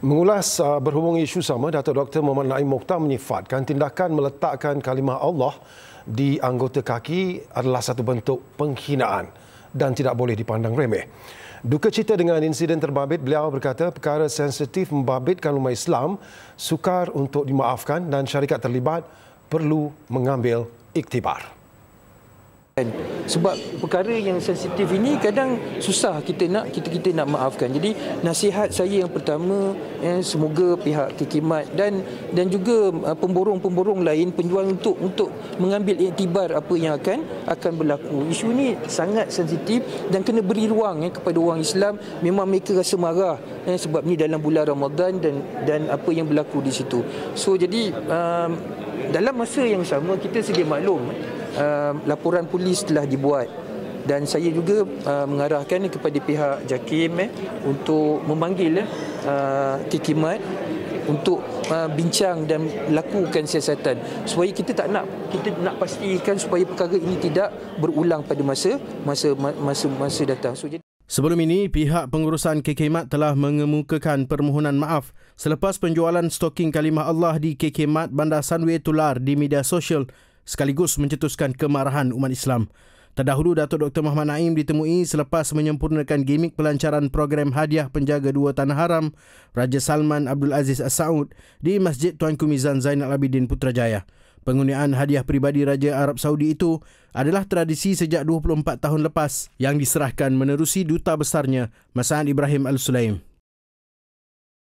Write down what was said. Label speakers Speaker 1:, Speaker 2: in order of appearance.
Speaker 1: Mengulas uh, ah, berhubung isu sama, Dato' Dr. Muhammad Naim Mokhtar menyifatkan tindakan meletakkan kalimah Allah di anggota kaki adalah satu bentuk penghinaan dan tidak boleh dipandang remeh. Duka cita dengan insiden terbabit, beliau berkata perkara sensitif membabitkan umat Islam sukar untuk dimaafkan dan syarikat terlibat perlu mengambil iktibar maafkan sebab
Speaker 2: perkara yang sensitif ini kadang susah kita nak kita kita nak maafkan jadi nasihat saya yang pertama eh, semoga pihak kekimat dan dan juga uh, pemborong-pemborong lain penjual untuk untuk mengambil iktibar apa yang akan akan berlaku isu ini sangat sensitif dan kena beri ruang eh, kepada orang Islam memang mereka rasa marah eh, sebab ni dalam bulan Ramadan dan dan apa yang berlaku di situ so jadi um, dalam masa yang sama kita sedia maklum Um, laporan polis telah dibuat dan saya juga uh, mengarahkan kepada pihak JAKIM eh, untuk memanggil eh, Kikimat uh, untuk uh, bincang dan lakukan siasatan supaya kita tak nak kita nak pastikan supaya perkara ini tidak berulang pada masa masa masa masa datang. So, jadi...
Speaker 3: Sebelum ini pihak pengurusan Kikimat telah mengemukakan permohonan maaf selepas penjualan stoking kalimah Allah di Kikimat Bandar Sanwe Tular di media sosial sekaligus mencetuskan kemarahan umat Islam. Terdahulu, Datuk Dr. Muhammad Naim ditemui selepas menyempurnakan gimmick pelancaran program hadiah penjaga dua tanah haram Raja Salman Abdul Aziz As-Saud di Masjid Tuanku Mizan Zainal Abidin Putrajaya. Penggunaan hadiah pribadi Raja Arab Saudi itu adalah tradisi sejak 24 tahun
Speaker 1: lepas yang diserahkan menerusi duta besarnya Masaan Ibrahim Al-Sulaim.